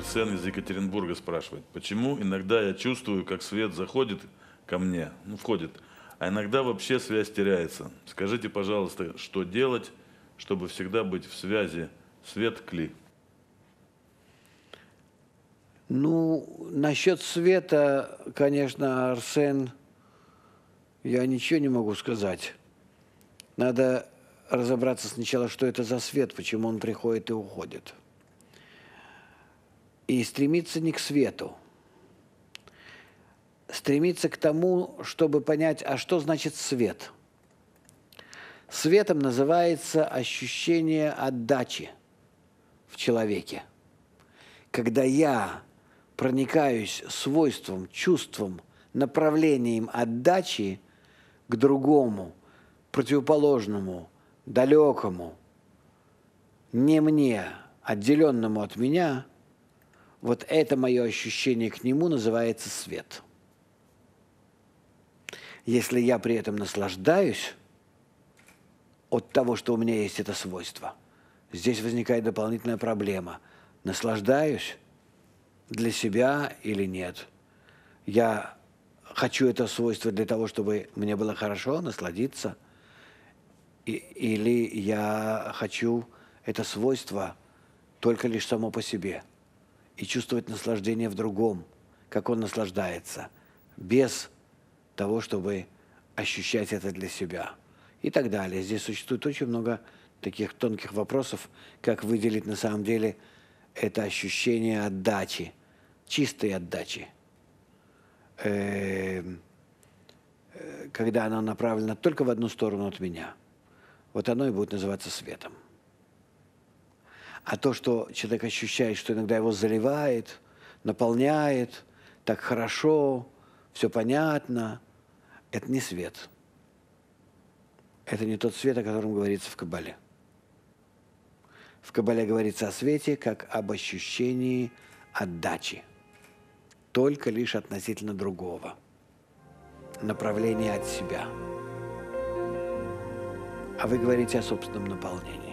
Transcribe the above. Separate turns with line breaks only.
Арсен из Екатеринбурга спрашивает, почему иногда я чувствую, как свет заходит ко мне, ну, входит, а иногда вообще связь теряется. Скажите, пожалуйста, что делать, чтобы всегда быть в связи свет кли?
Ну, насчет света, конечно, Арсен, я ничего не могу сказать. Надо разобраться сначала, что это за свет, почему он приходит и уходит и стремиться не к свету. Стремиться к тому, чтобы понять, а что значит свет. Светом называется ощущение отдачи в человеке. Когда я проникаюсь свойством, чувством, направлением отдачи к другому, противоположному, далекому, не мне, отделенному от меня – вот это мое ощущение к нему называется свет. Если я при этом наслаждаюсь от того, что у меня есть это свойство, здесь возникает дополнительная проблема. Наслаждаюсь для себя или нет? Я хочу это свойство для того, чтобы мне было хорошо, насладиться? И, или я хочу это свойство только лишь само по себе – и чувствовать наслаждение в другом, как он наслаждается, без того, чтобы ощущать это для себя. И так далее. Здесь существует очень много таких тонких вопросов, как выделить на самом деле это ощущение отдачи, чистой отдачи, эм, э, когда она направлена только в одну сторону от меня. Вот оно и будет называться светом. А то, что человек ощущает, что иногда его заливает, наполняет, так хорошо, все понятно, это не свет. Это не тот свет, о котором говорится в Кабале. В Кабале говорится о свете как об ощущении отдачи, только лишь относительно другого, направления от себя. А вы говорите о собственном наполнении.